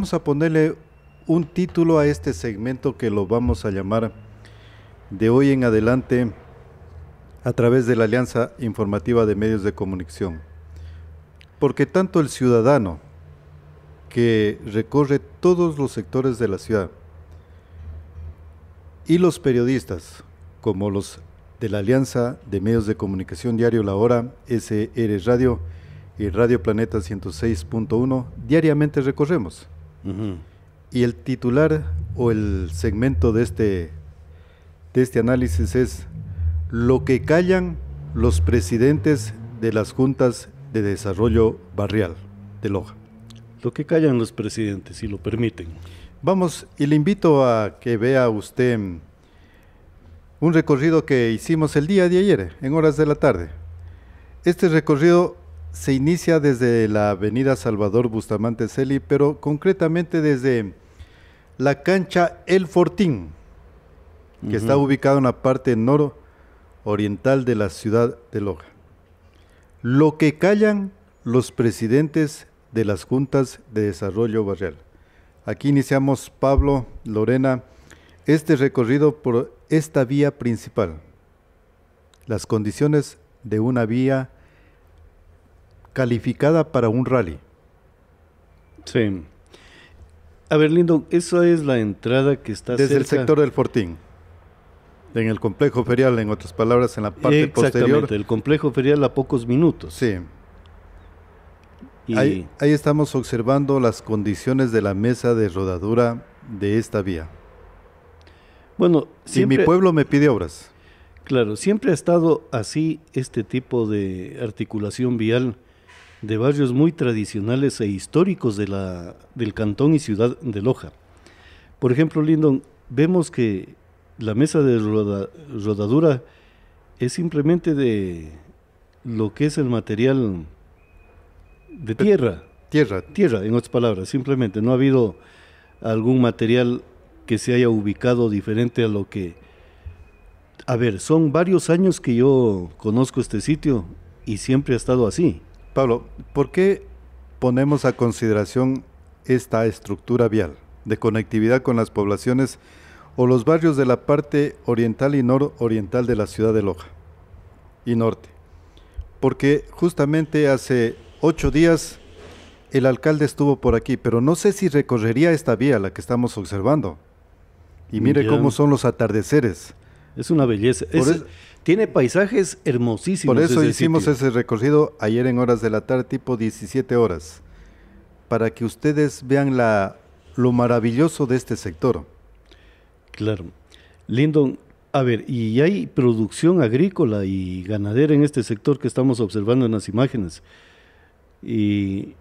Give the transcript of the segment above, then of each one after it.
Vamos a ponerle un título a este segmento que lo vamos a llamar de hoy en adelante a través de la Alianza Informativa de Medios de Comunicación. Porque tanto el ciudadano que recorre todos los sectores de la ciudad y los periodistas, como los de la Alianza de Medios de Comunicación Diario La Hora, SR Radio y Radio Planeta 106.1, diariamente recorremos. Y el titular o el segmento de este, de este análisis es lo que callan los presidentes de las juntas de desarrollo barrial de Loja. Lo que callan los presidentes, si lo permiten. Vamos, y le invito a que vea usted un recorrido que hicimos el día de ayer, en horas de la tarde. Este recorrido se inicia desde la avenida Salvador Bustamante Celi, pero concretamente desde la cancha El Fortín, que está ubicada en la parte nororiental de la ciudad de Loja. Lo que callan los presidentes de las juntas de desarrollo barrial. Aquí iniciamos, Pablo, Lorena, este recorrido por esta vía principal. Las condiciones de una vía calificada para un rally. Sí. A ver, Lindo, eso es la entrada que está Desde el sector del Fortín. En el complejo ferial, en otras palabras, en la parte Exactamente, posterior. el complejo ferial a pocos minutos. Sí. Y... Ahí, estamos observando las condiciones de la mesa de rodadura de esta vía. Bueno, siempre... Y mi pueblo me pide obras. Claro, siempre ha estado así este tipo de articulación vial de barrios muy tradicionales e históricos de la, del cantón y ciudad de Loja. Por ejemplo, Lindon, vemos que la mesa de rodadura es simplemente de lo que es el material de tierra. Tierra. Tierra, en otras palabras, simplemente no ha habido algún material que se haya ubicado diferente a lo que... A ver, son varios años que yo conozco este sitio y siempre ha estado así. Pablo, ¿por qué ponemos a consideración esta estructura vial de conectividad con las poblaciones o los barrios de la parte oriental y nororiental de la ciudad de Loja y norte? Porque justamente hace ocho días el alcalde estuvo por aquí, pero no sé si recorrería esta vía, la que estamos observando. Y mire cómo son los atardeceres. Es una belleza. tiene paisajes hermosísimos. Por eso hicimos ese recorrido ayer en horas de la tarde, tipo 17 horas, para que ustedes vean la, lo maravilloso de este sector. Claro. Lindon, a ver, y hay producción agrícola y ganadera en este sector que estamos observando en las imágenes. Y,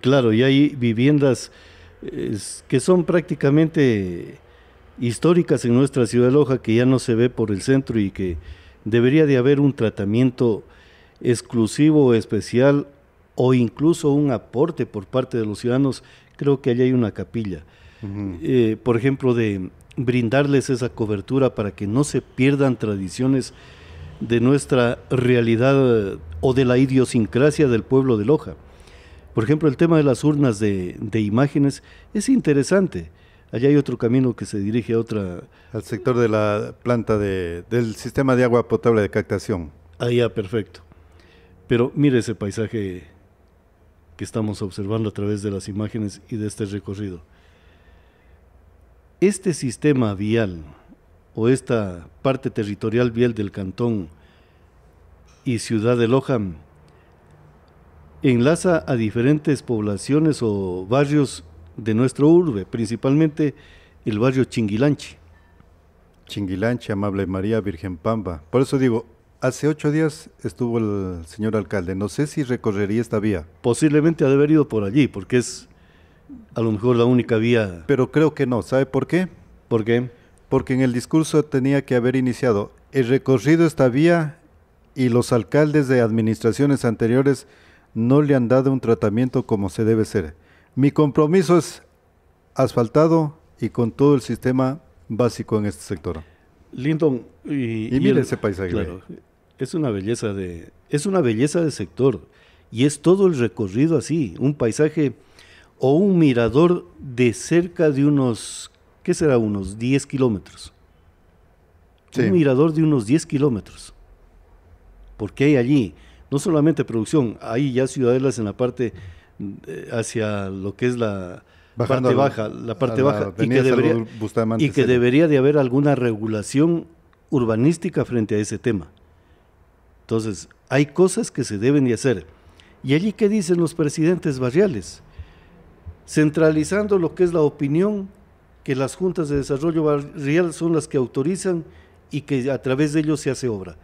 claro, y hay viviendas que son prácticamente históricas en nuestra ciudad de Loja que ya no se ve por el centro y que debería de haber un tratamiento exclusivo, especial o incluso un aporte por parte de los ciudadanos, creo que allá hay una capilla. Eh, por ejemplo, de brindarles esa cobertura para que no se pierdan tradiciones de nuestra realidad eh, o de la idiosincrasia del pueblo de Loja. Por ejemplo, el tema de las urnas de imágenes es interesante allá hay otro camino que se dirige a otra... Al sector de la planta de, del sistema de agua potable de captación. Allá, ah, perfecto. Pero mire ese paisaje que estamos observando a través de las imágenes y de este recorrido. Este sistema vial o esta parte territorial vial del cantón y ciudad de Loja enlaza a diferentes poblaciones o barrios de nuestro urbe, principalmente el barrio Chinguilanche. Chinguilanche, Amable María, Virgen Pamba. Por eso digo, hace ocho días estuvo el señor alcalde. No sé si recorrería esta vía. Posiblemente ha de haber ido por allí, porque es a lo mejor la única vía. Pero creo que no. ¿Sabe por qué? ¿Por qué? Porque en el discurso tenía que haber iniciado. he recorrido esta vía y los alcaldes de administraciones anteriores no le han dado un tratamiento como se debe ser. Mi compromiso es asfaltado y con todo el sistema básico en este sector. Lindon, y, mire ese paisaje. es una belleza de, es una belleza de sector y es todo el recorrido así, un paisaje o un mirador de cerca de unos, ¿qué será? Unos 10 kilómetros. Sí. Un mirador de unos 10 kilómetros. Porque hay allí no solamente producción, hay ya ciudadelas en la parte eh, hacia lo que es la parte baja, la parte baja, y que, debería, y que debería de haber alguna regulación urbanística frente a ese tema. Entonces, hay cosas que se deben de hacer. ¿Y allí qué dicen los presidentes barriales? Centralizando lo que es la opinión, que las juntas de desarrollo barrial son las que autorizan y que a través de ellos se hace obra.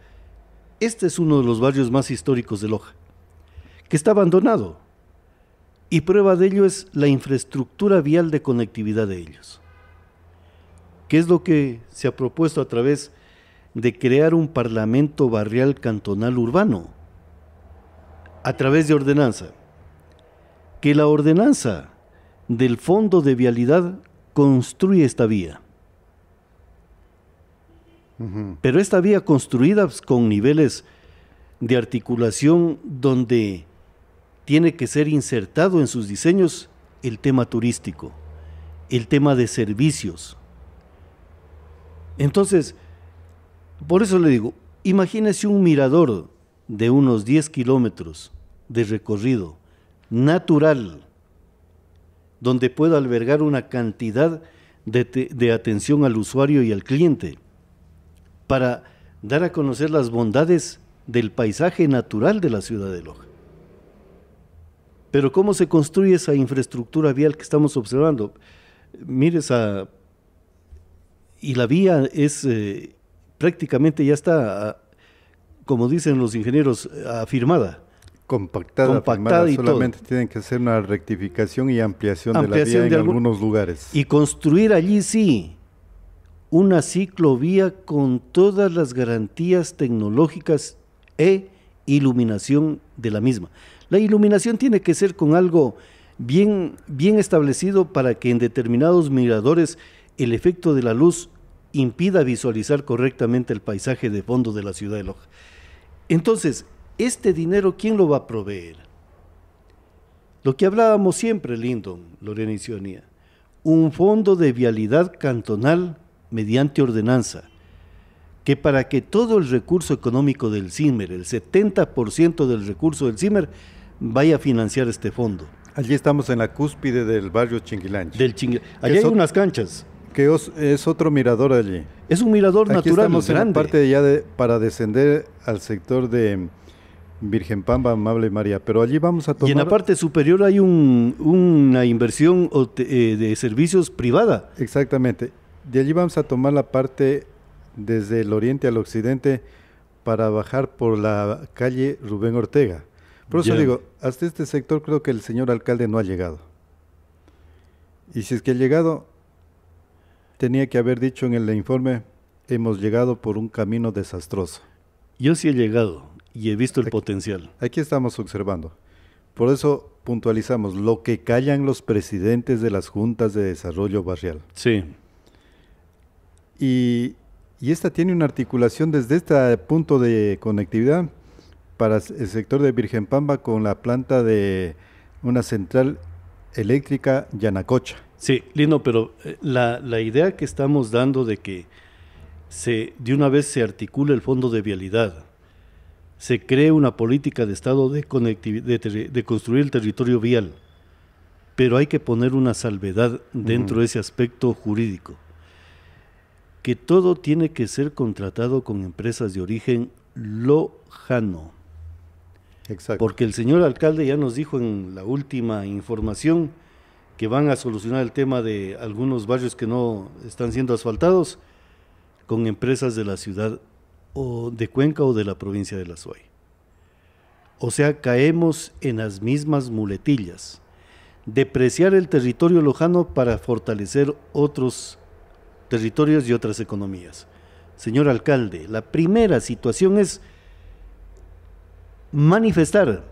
Este es uno de los barrios más históricos de Loja, que está abandonado. Y prueba de ello es la infraestructura vial de conectividad de ellos. ¿Qué es lo que se ha propuesto a través de crear un parlamento barrial cantonal urbano? A través de ordenanza. Que la ordenanza del Fondo de Vialidad construye esta vía. Pero esta vía construida pues, con niveles de articulación donde tiene que ser insertado en sus diseños el tema turístico, el tema de servicios. Entonces, por eso le digo, imagínese un mirador de unos 10 kilómetros de recorrido natural, donde pueda albergar una cantidad de, de, atención al usuario y al cliente, para dar a conocer las bondades del paisaje natural de la ciudad de Loja. Pero ¿cómo se construye esa infraestructura vial que estamos observando? Mire, esa, y la vía es eh, prácticamente ya está, ah, como dicen los ingenieros, afirmada. Compactada, compactada y solamente tienen que hacer una rectificación y ampliación, de la vía en algunos lugares. Y construir allí sí una ciclovía con todas las garantías tecnológicas e iluminación de la misma. La iluminación tiene que ser con algo bien, bien establecido para que en determinados miradores el efecto de la luz impida visualizar correctamente el paisaje de fondo de la ciudad de Loja. Entonces, este dinero, ¿quién lo va a proveer? Lo que hablábamos siempre, Lindon, Lorena y Sionía, un fondo de vialidad cantonal mediante ordenanza que para que todo el recurso económico del CIMER, el 70% del recurso del CIMER, vaya a financiar este fondo. Allí estamos en la cúspide del barrio Chinguilanche. Del Allí hay unas canchas. Que es otro mirador allí. Es un mirador natural estamos grande. En parte de ya para descender al sector de Virgen Pamba, Amable María. Pero allí vamos a tomar. Y en la parte superior hay una inversión eh, de servicios privada. Exactamente. De allí vamos a tomar la parte desde el oriente al occidente para bajar por la calle Rubén Ortega. Por eso digo, hasta este sector creo que el señor alcalde no ha llegado. Y si es que ha llegado, tenía que haber dicho en el informe, hemos llegado por un camino desastroso. Yo sí he llegado y he visto el potencial. Aquí estamos observando. Por eso puntualizamos lo que callan los presidentes de las juntas de desarrollo barrial. Sí. Y y esta tiene una articulación desde este eh, punto de conectividad para el sector de Virgen Pamba con la planta de una central eléctrica Yanacocha. Sí, Lino, pero eh, la, idea que estamos dando de que se, de una vez se articule el fondo de vialidad, se cree una política de Estado de, construir el territorio vial, pero hay que poner una salvedad dentro de ese aspecto jurídico que todo tiene que ser contratado con empresas de origen lojano. Exacto. Porque el señor alcalde ya nos dijo en la última información que van a solucionar el tema de algunos barrios que no están siendo asfaltados con empresas de la ciudad o de Cuenca o de la provincia de La Suay. O sea, caemos en las mismas muletillas. Depreciar el territorio lojano para fortalecer otros territorios y otras economías. Señor alcalde, la primera situación es manifestar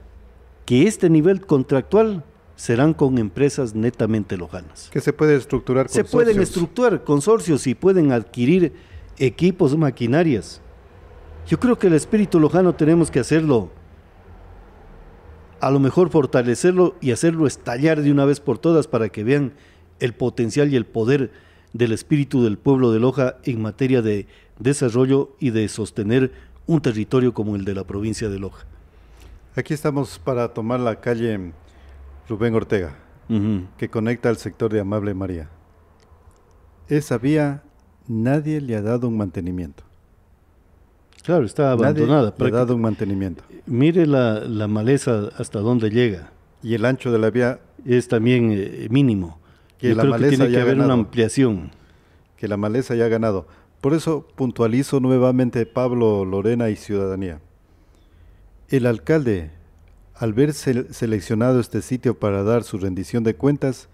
que este nivel contractual serán con empresas netamente lojanas. Que se puede estructurar consorcios. Se pueden estructurar consorcios y pueden adquirir equipos, maquinarias. Yo creo que el espíritu lojano tenemos que hacerlo, a lo mejor fortalecerlo y hacerlo estallar de una vez por todas para que vean el potencial y el poder del espíritu del pueblo de Loja en materia de desarrollo y de sostener un territorio como el de la provincia de Loja. Aquí estamos para tomar la calle Rubén Ortega, que conecta al sector de Amable María. Esa vía nadie le ha dado un mantenimiento. Claro, está abandonada. Nadie le ha dado un mantenimiento. Mire la, maleza hasta dónde llega. Y el ancho de la vía es también eh, mínimo. Que la creo maleza que tiene que haber una ampliación. Que la maleza haya ganado. Por eso puntualizo nuevamente Pablo, Lorena y Ciudadanía. El alcalde, al ver seleccionado este sitio para dar su rendición de cuentas,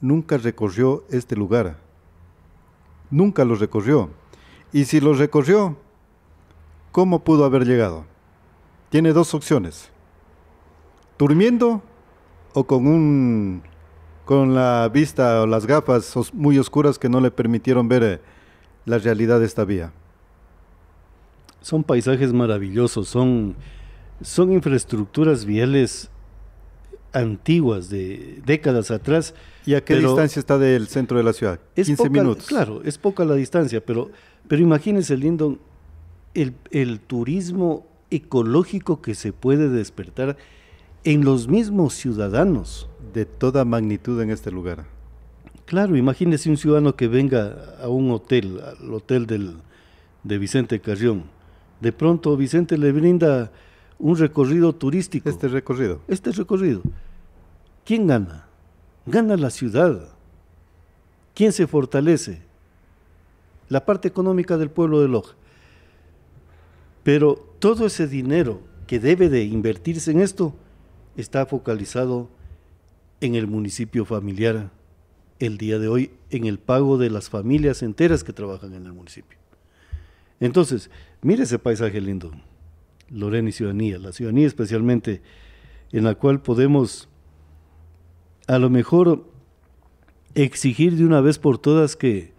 nunca recorrió este lugar. Nunca lo recorrió. Y si lo recorrió, ¿cómo pudo haber llegado? Tiene dos opciones. Durmiendo o con un con la vista o las gafas muy oscuras que no le permitieron ver eh, la realidad de esta vía. Son paisajes maravillosos, son, son infraestructuras viales antiguas de décadas atrás. ¿Y a qué distancia está del centro de la ciudad? 15 es minutos. Claro, es poca la distancia, pero, pero imagínense, lindo el turismo ecológico que se puede despertar en los mismos ciudadanos de toda magnitud en este lugar. Claro, imagínese un ciudadano que venga a un hotel, al hotel de Vicente Carrión. De pronto Vicente le brinda un recorrido turístico. Este recorrido. Este recorrido. ¿Quién gana? Gana la ciudad. ¿Quién se fortalece? La parte económica del pueblo de Loja. Pero todo ese dinero que debe de invertirse en esto está focalizado en en el municipio familiar el día de hoy en el pago de las familias enteras que trabajan en el municipio. Entonces, mire ese paisaje lindo, Lorena y Ciudadanía, la ciudadanía especialmente en la cual podemos a lo mejor exigir de una vez por todas que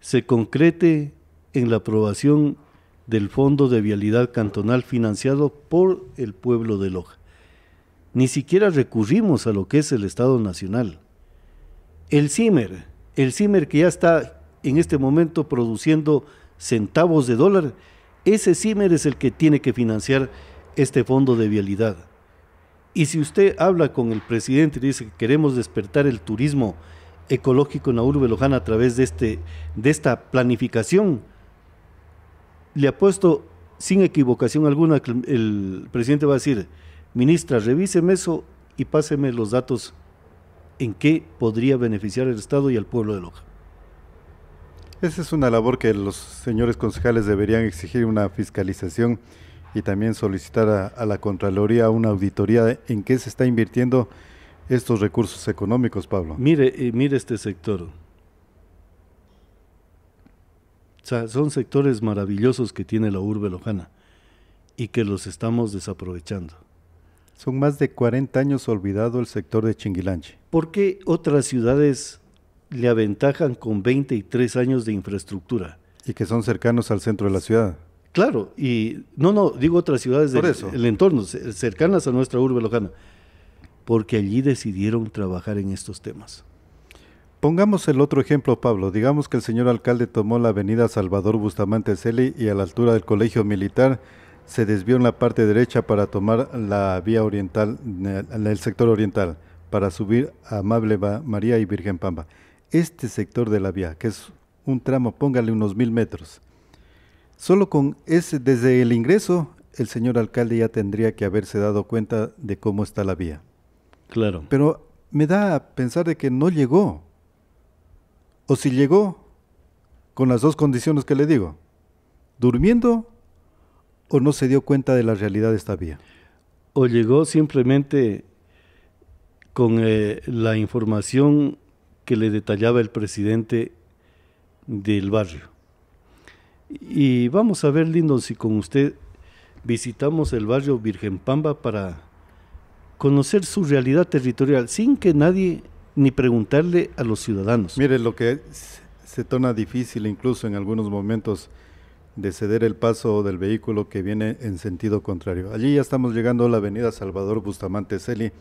se concrete en la aprobación del Fondo de Vialidad Cantonal financiado por el pueblo de Loja ni siquiera recurrimos a lo que es el Estado Nacional. El CIMER, el CIMER que ya está en este momento produciendo centavos de dólar, ese CIMER es el que tiene que financiar este fondo de vialidad. Y si usted habla con el presidente y dice que queremos despertar el turismo ecológico en la urbe a través de, este, de esta planificación, le apuesto sin equivocación alguna que el presidente va a decir, Ministra, revíseme eso y páseme los datos en qué podría beneficiar al Estado y al pueblo de Loja. Esa es una labor que los señores concejales deberían exigir una fiscalización y también solicitar a, la Contraloría una auditoría en qué se está invirtiendo estos recursos económicos, Pablo. Mire, eh, mire este sector. son sectores maravillosos que tiene la urbe lojana y que los estamos desaprovechando. Son más de 40 años olvidado el sector de Chinguilanche. ¿Por qué otras ciudades le aventajan con 23 años de infraestructura? Y que son cercanos al centro de la ciudad. Claro, y no, no, digo otras ciudades del entorno, cercanas a nuestra urbe lojana, porque allí decidieron trabajar en estos temas. Pongamos el otro ejemplo, Pablo. Digamos que el señor alcalde tomó la avenida Salvador Bustamante Celi y a la altura del Colegio Militar se desvió en la parte derecha para tomar la vía oriental, el sector oriental, para subir a Amable María y Virgen Pamba. Este sector de la vía, que es un tramo, póngale unos mil metros. Solo con ese, desde el ingreso, el señor alcalde ya tendría que haberse dado cuenta de cómo está la vía. Claro. Pero me da a pensar de que no llegó. O si llegó, con las dos condiciones que le digo, durmiendo o no se dio cuenta de la realidad de esta vía? O llegó simplemente con eh, la información que le detallaba el presidente del barrio. Y vamos a ver, Lindo, si con usted visitamos el barrio Virgen Pamba para conocer su realidad territorial sin que nadie ni preguntarle a los ciudadanos. Mire, lo que se torna difícil incluso en algunos momentos de ceder el paso del vehículo que viene en sentido contrario. Allí ya estamos llegando a la avenida Salvador Bustamante Celi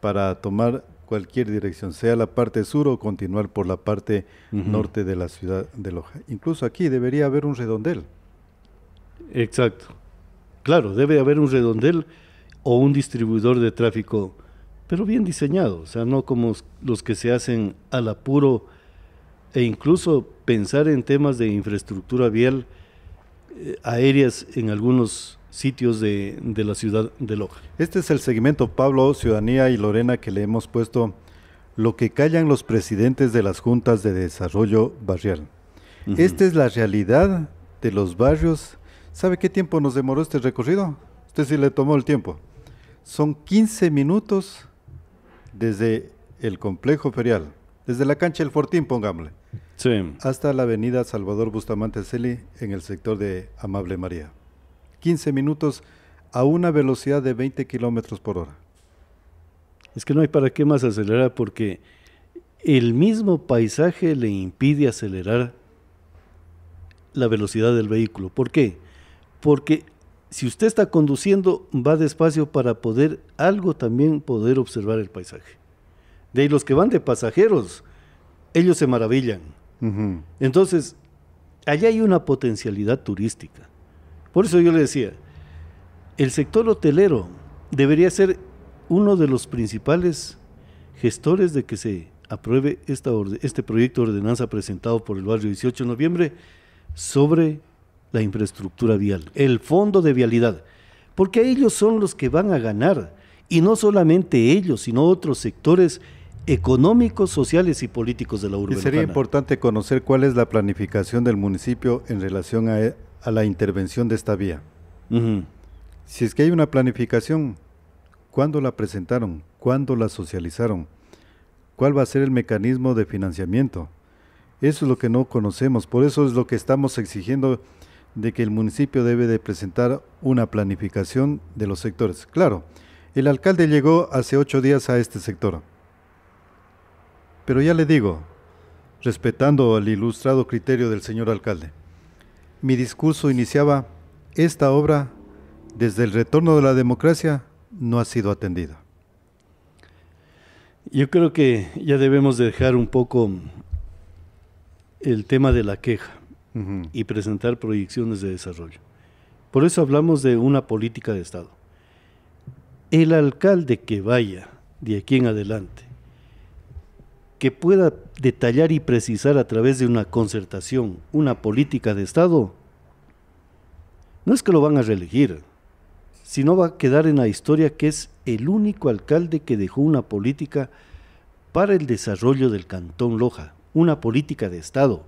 para tomar cualquier dirección, sea la parte sur o continuar por la parte norte de la ciudad de Loja. Incluso aquí debería haber un redondel. Exacto. Claro, debe haber un redondel o un distribuidor de tráfico, pero bien diseñado, o sea, no como los que se hacen al apuro e incluso pensar en temas de infraestructura vial eh, aéreas en algunos sitios de, la ciudad de Loja. Este es el segmento, Pablo, Ciudadanía y Lorena, que le hemos puesto lo que callan los presidentes de las juntas de desarrollo barrial. Esta es la realidad de los barrios. ¿Sabe qué tiempo nos demoró este recorrido? Usted sí le tomó el tiempo. Son 15 minutos desde el complejo ferial desde la cancha El Fortín, pongámosle, hasta la avenida Salvador Bustamante Celi en el sector de Amable María. 15 minutos a una velocidad de 20 kilómetros por hora. Es que no hay para qué más acelerar porque el mismo paisaje le impide acelerar la velocidad del vehículo. ¿Por qué? Porque si usted está conduciendo, va despacio para poder algo también poder observar el paisaje. De los que van de pasajeros, ellos se maravillan. Entonces, allá hay una potencialidad turística. Por eso yo le decía, el sector hotelero debería ser uno de los principales gestores de que se apruebe esta este proyecto de ordenanza presentado por el barrio 18 de noviembre sobre la infraestructura vial, el fondo de vialidad, porque ellos son los que van a ganar, y no solamente ellos, sino otros sectores económicos, sociales y políticos de la urbe. sería importante conocer cuál es la planificación del municipio en relación a, e, la intervención de esta vía. Si es que hay una planificación, ¿cuándo la presentaron? ¿Cuándo la socializaron? ¿Cuál va a ser el mecanismo de financiamiento? Eso es lo que no conocemos, por eso es lo que estamos exigiendo de que el municipio debe de presentar una planificación de los sectores. Claro, el alcalde llegó hace ocho días a este sector. Pero ya le digo, respetando el ilustrado criterio del señor alcalde, mi discurso iniciaba, esta obra, desde el retorno de la democracia, no ha sido atendida. Yo creo que ya debemos dejar un poco el tema de la queja y presentar proyecciones de desarrollo. Por eso hablamos de una política de Estado. El alcalde que vaya de aquí en adelante que pueda detallar y precisar a través de una concertación, una política de Estado, no es que lo van a reelegir, sino va a quedar en la historia que es el único alcalde que dejó una política para el desarrollo del Cantón Loja, una política de Estado,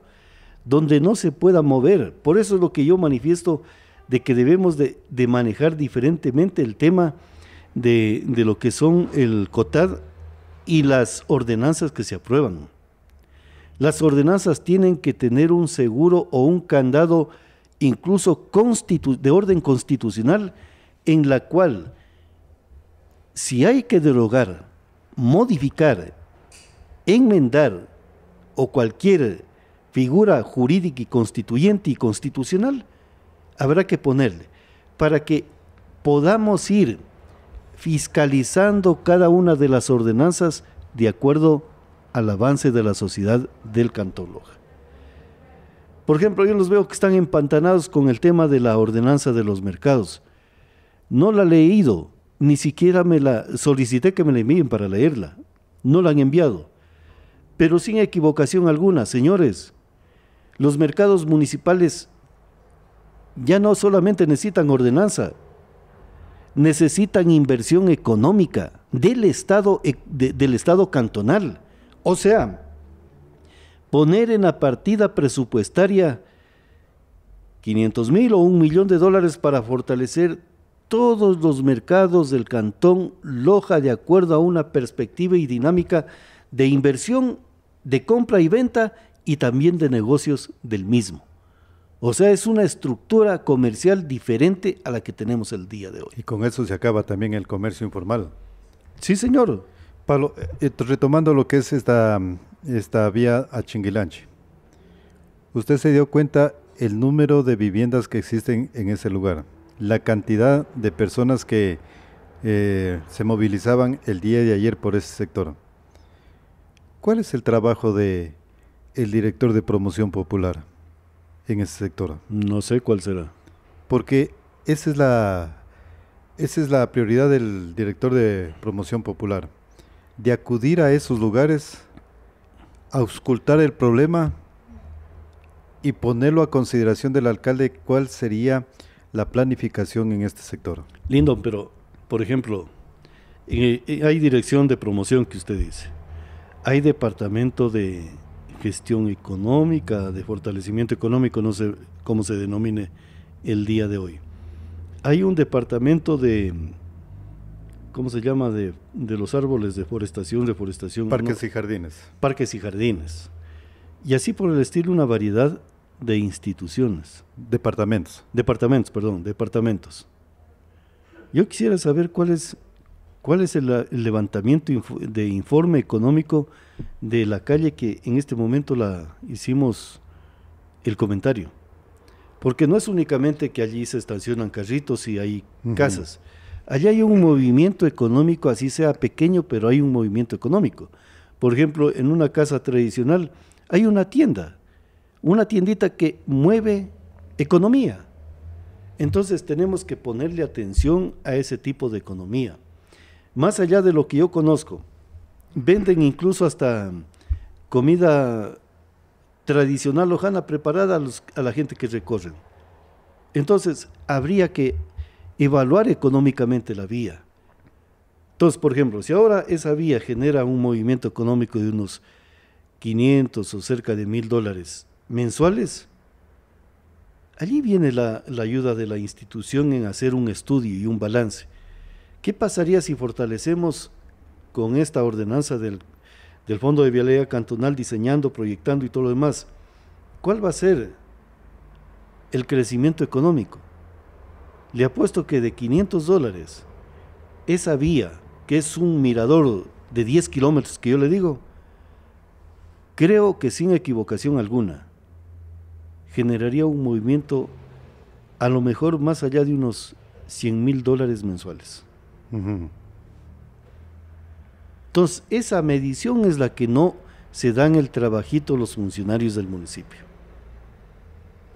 donde no se pueda mover. Por eso es lo que yo manifiesto de que debemos de, manejar diferentemente el tema de, de lo que son el COTAD y las ordenanzas que se aprueban. Las ordenanzas tienen que tener un seguro o un candado incluso de orden constitucional en la cual si hay que derogar, modificar, enmendar o cualquier figura jurídica y constituyente y constitucional, habrá que ponerle para que podamos ir fiscalizando cada una de las ordenanzas de acuerdo al avance de la sociedad del Cantón Por ejemplo, yo los veo que están empantanados con el tema de la ordenanza de los mercados. No la he leído, ni siquiera me la solicité que me la envíen para leerla. No la han enviado. Pero sin equivocación alguna, señores, los mercados municipales ya no solamente necesitan ordenanza, necesitan inversión económica del Estado, e, del estado cantonal. O sea, poner en la partida presupuestaria 500 mil o un millón de dólares para fortalecer todos los mercados del cantón Loja de acuerdo a una perspectiva y dinámica de inversión, de compra y venta y también de negocios del mismo. O sea, es una estructura comercial diferente a la que tenemos el día de hoy. Y con eso se acaba también el comercio informal. Sí, señor. Pablo, eh, eh, retomando lo que es esta, esta vía a Chinguilanche, usted se dio cuenta el número de viviendas que existen en ese lugar, la cantidad de personas que eh, se movilizaban el día de ayer por ese sector. ¿Cuál es el trabajo de el director de promoción popular? en ese sector? No sé cuál será. Porque esa es la, esa es la prioridad del director de promoción popular, de acudir a esos lugares, auscultar el problema y ponerlo a consideración del alcalde cuál sería la planificación en este sector. Lindo, pero por ejemplo, eh, eh, hay dirección de promoción que usted dice, hay departamento de gestión económica, de fortalecimiento económico, no sé cómo se denomine el día de hoy. Hay un departamento de, ¿cómo se llama? De, los árboles, de forestación, reforestación. Parques y jardines. Parques y jardines. Y así por el estilo una variedad de instituciones. Departamentos. Departamentos, perdón, departamentos. Yo quisiera saber cuál es, cuál es el levantamiento de informe económico de la calle que en este momento la hicimos el comentario. Porque no es únicamente que allí se estacionan carritos y hay casas. Allí hay un movimiento económico, así sea pequeño, pero hay un movimiento económico. Por ejemplo, en una casa tradicional hay una tienda, una tiendita que mueve economía. Entonces tenemos que ponerle atención a ese tipo de economía. Más allá de lo que yo conozco, Venden incluso hasta comida tradicional lojana preparada a, la gente que recorren. Entonces, habría que evaluar económicamente la vía. Entonces, por ejemplo, si ahora esa vía genera un movimiento económico de unos 500 o cerca de mil dólares mensuales, allí viene la, la, ayuda de la institución en hacer un estudio y un balance. ¿Qué pasaría si fortalecemos con esta ordenanza del, Fondo de Vialidad Cantonal diseñando, proyectando y todo lo demás, ¿cuál va a ser el crecimiento económico? Le apuesto que de 500 dólares, esa vía, que es un mirador de 10 kilómetros que yo le digo, creo que sin equivocación alguna, generaría un movimiento a lo mejor más allá de unos 100 mil dólares mensuales. Entonces, esa medición es la que no se dan el trabajito los funcionarios del municipio.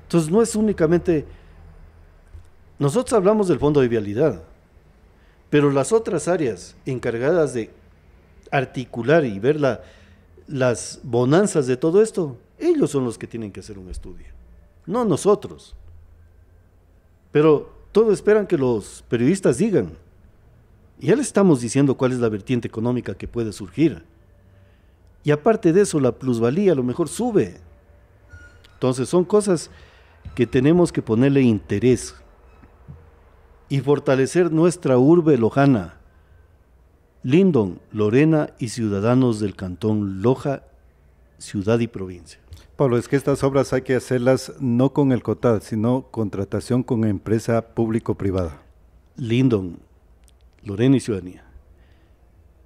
Entonces, no es únicamente... Nosotros hablamos del fondo de vialidad, pero las otras áreas encargadas de articular y ver las bonanzas de todo esto, ellos son los que tienen que hacer un estudio, no nosotros. Pero todos esperan que los periodistas digan, ya le estamos diciendo cuál es la vertiente económica que puede surgir. Y aparte de eso, la plusvalía a lo mejor sube. Entonces son cosas que tenemos que ponerle interés y fortalecer nuestra urbe lojana. Lindon, Lorena y ciudadanos del cantón Loja, ciudad y provincia. Pablo, es que estas obras hay que hacerlas no con el COTAD, sino contratación con empresa público-privada. Lindon, Lorena y Ciudadanía,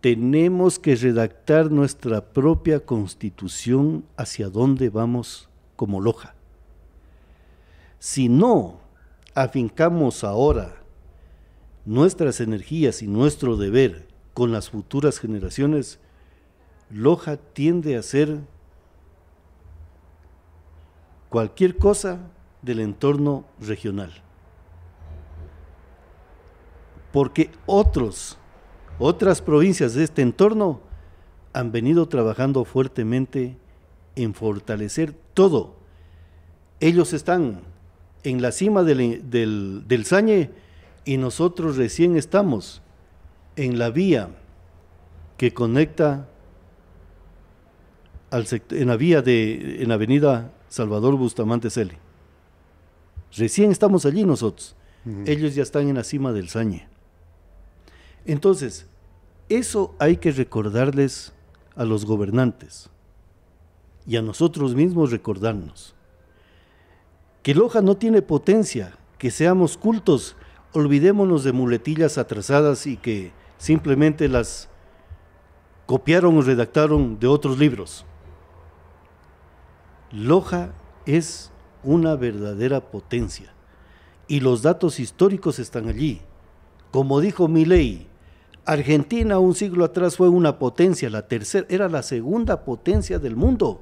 tenemos que redactar nuestra propia constitución hacia dónde vamos como loja. Si no afincamos ahora nuestras energías y nuestro deber con las futuras generaciones, Loja tiende a ser cualquier cosa del entorno regional porque otros, otras provincias de este entorno han venido trabajando fuertemente en fortalecer todo. Ellos están en la cima del, del, Sañe y nosotros recién estamos en la vía que conecta al en la vía de en la avenida Salvador Bustamante Celi. Recién estamos allí nosotros. Ellos ya están en la cima del Sañe. Entonces, eso hay que recordarles a los gobernantes y a nosotros mismos recordarnos. Que Loja no tiene potencia, que seamos cultos, olvidémonos de muletillas atrasadas y que simplemente las copiaron o redactaron de otros libros. Loja es una verdadera potencia y los datos históricos están allí. Como dijo ley. Argentina un siglo atrás fue una potencia, la tercera, era la segunda potencia del mundo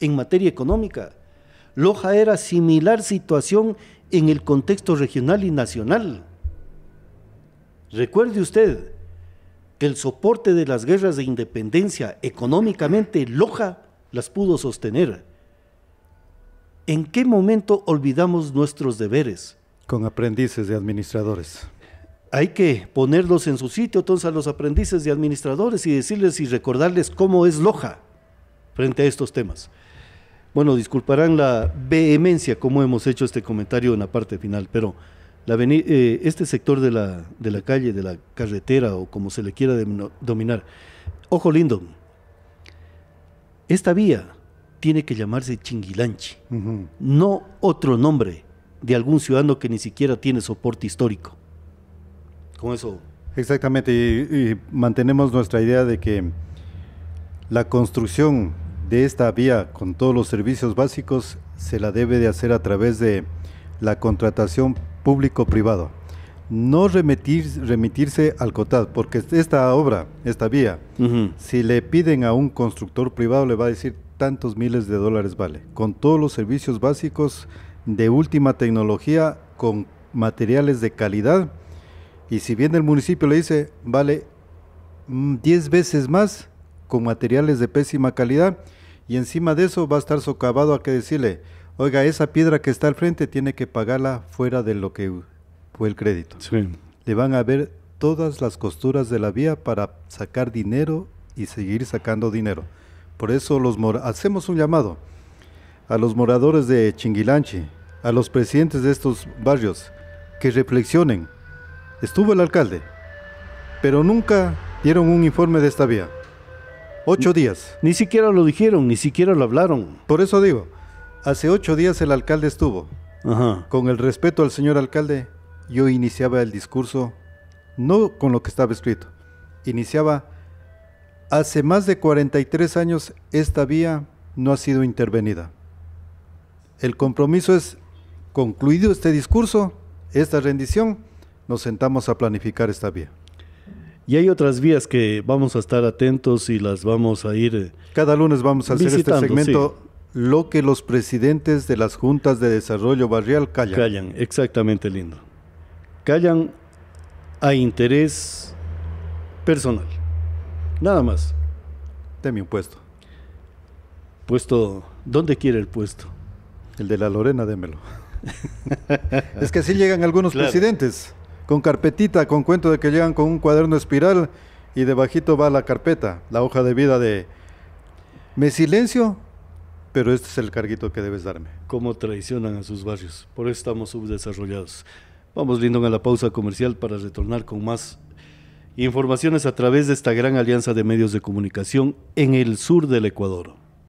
en materia económica. Loja era similar situación en el contexto regional y nacional. Recuerde usted que el soporte de las guerras de independencia económicamente Loja las pudo sostener. ¿En qué momento olvidamos nuestros deberes? Con aprendices de administradores hay que ponerlos en su sitio entonces a los aprendices y administradores y decirles y recordarles cómo es Loja frente a estos temas. Bueno, disculparán la vehemencia como hemos hecho este comentario en la parte final, pero la eh, este sector de la, de la calle, de la carretera o como se le quiera dominar, ojo lindo, esta vía tiene que llamarse Chinguilanchi, no otro nombre de algún ciudadano que ni siquiera tiene soporte histórico. Con eso. Exactamente, y, mantenemos nuestra idea de que la construcción de esta vía con todos los servicios básicos se la debe de hacer a través de la contratación público privado No remitirse al COTAD, porque esta obra, esta vía, si le piden a un constructor privado le va a decir tantos miles de dólares vale, con todos los servicios básicos de última tecnología, con materiales de calidad y si bien el municipio le dice, vale 10 mm, veces más con materiales de pésima calidad, y encima de eso va a estar socavado a que decirle, oiga, esa piedra que está al frente tiene que pagarla fuera de lo que fue el crédito. Le van a ver todas las costuras de la vía para sacar dinero y seguir sacando dinero. Por eso los hacemos un llamado a los moradores de Chinguilanche, a los presidentes de estos barrios, que reflexionen, estuvo el alcalde, pero nunca dieron un informe de esta vía. Ocho días. Ni siquiera lo dijeron, ni siquiera lo hablaron. Por eso digo, hace ocho días el alcalde estuvo. Con el respeto al señor alcalde, yo iniciaba el discurso no con lo que estaba escrito. Iniciaba, hace más de 43 años esta vía no ha sido intervenida. El compromiso es, concluido este discurso, esta rendición, nos sentamos a planificar esta vía. Y hay otras vías que vamos a estar atentos y las vamos a ir. Eh, Cada lunes vamos a hacer este segmento. Lo que los presidentes de las juntas de desarrollo barrial callan. Callan, exactamente lindo. Callan a interés personal. Nada más. Deme un puesto. Puesto, ¿dónde quiere el puesto? El de la Lorena, démelo. es que así llegan algunos presidentes con carpetita, con cuento de que llegan con un cuaderno espiral y debajito va la carpeta, la hoja de vida de... Me silencio, pero este es el carguito que debes darme. Cómo traicionan a sus barrios, por eso estamos subdesarrollados. Vamos, Lindon, a la pausa comercial para retornar con más informaciones a través de esta gran alianza de medios de comunicación en el sur del Ecuador.